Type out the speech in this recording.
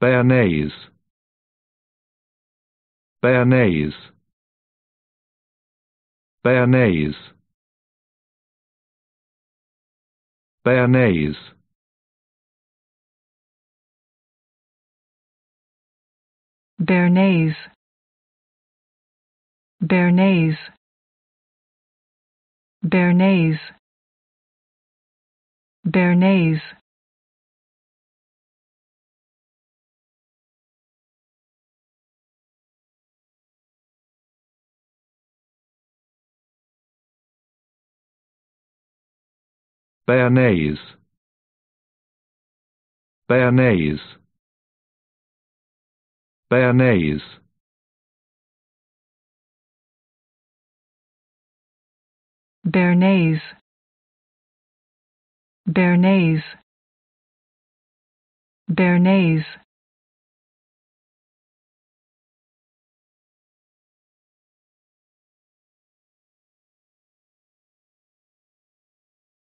Bearnaise Bearnaise Bearnaise Bearnaise Bearnaise Bearnaise Bearnaise Bearnaise Bearnaise Bearnaise Bearnaise Bearnaise Bearnaise Bearnaise